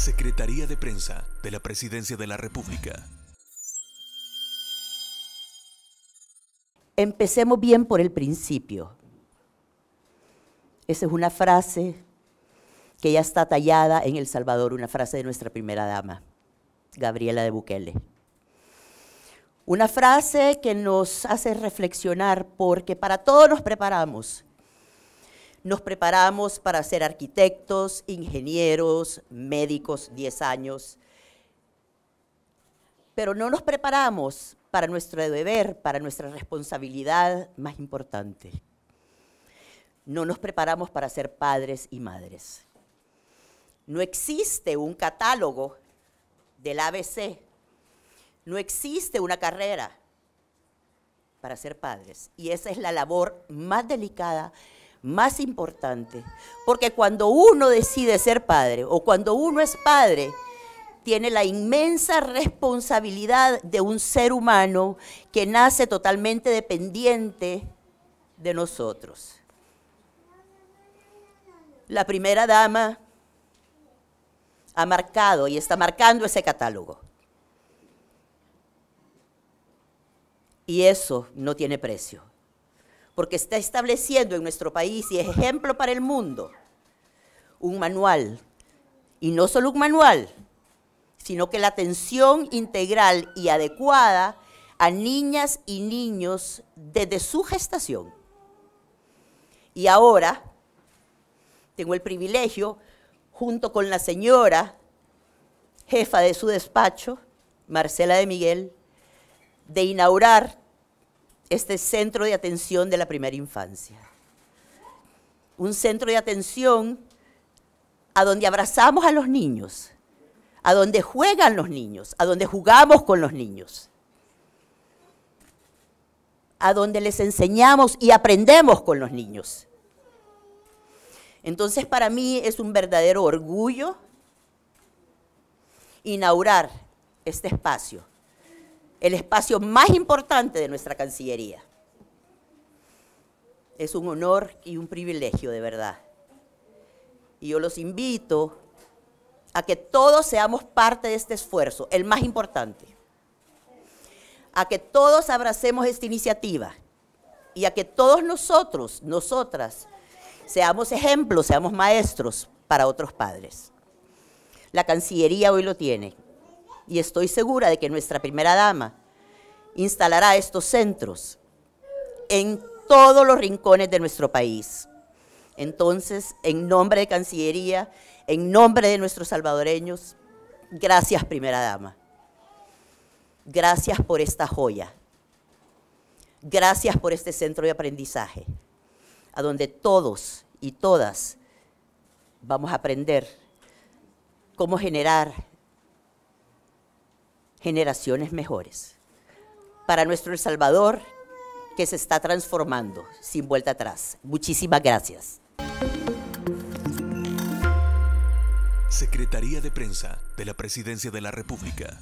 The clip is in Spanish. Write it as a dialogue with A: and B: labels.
A: Secretaría de Prensa de la Presidencia de la República. Empecemos bien por el principio. Esa es una frase que ya está tallada en El Salvador, una frase de nuestra primera dama, Gabriela de Bukele. Una frase que nos hace reflexionar porque para todos nos preparamos, nos preparamos para ser arquitectos, ingenieros, médicos, 10 años. Pero no nos preparamos para nuestro deber, para nuestra responsabilidad más importante. No nos preparamos para ser padres y madres. No existe un catálogo del ABC. No existe una carrera para ser padres. Y esa es la labor más delicada más importante. Porque cuando uno decide ser padre o cuando uno es padre, tiene la inmensa responsabilidad de un ser humano que nace totalmente dependiente de nosotros. La primera dama ha marcado y está marcando ese catálogo. Y eso no tiene precio porque está estableciendo en nuestro país y es ejemplo para el mundo un manual. Y no solo un manual, sino que la atención integral y adecuada a niñas y niños desde su gestación. Y ahora tengo el privilegio, junto con la señora jefa de su despacho, Marcela de Miguel, de inaugurar este centro de atención de la primera infancia. Un centro de atención a donde abrazamos a los niños, a donde juegan los niños, a donde jugamos con los niños, a donde les enseñamos y aprendemos con los niños. Entonces para mí es un verdadero orgullo inaugurar este espacio el espacio más importante de nuestra Cancillería. Es un honor y un privilegio, de verdad. Y yo los invito a que todos seamos parte de este esfuerzo, el más importante. A que todos abracemos esta iniciativa y a que todos nosotros, nosotras, seamos ejemplos, seamos maestros para otros padres. La Cancillería hoy lo tiene, y estoy segura de que nuestra primera dama instalará estos centros en todos los rincones de nuestro país. Entonces, en nombre de Cancillería, en nombre de nuestros salvadoreños, gracias primera dama. Gracias por esta joya. Gracias por este centro de aprendizaje, a donde todos y todas vamos a aprender cómo generar generaciones mejores. Para nuestro El Salvador, que se está transformando sin vuelta atrás. Muchísimas gracias. Secretaría de Prensa de la Presidencia de la República.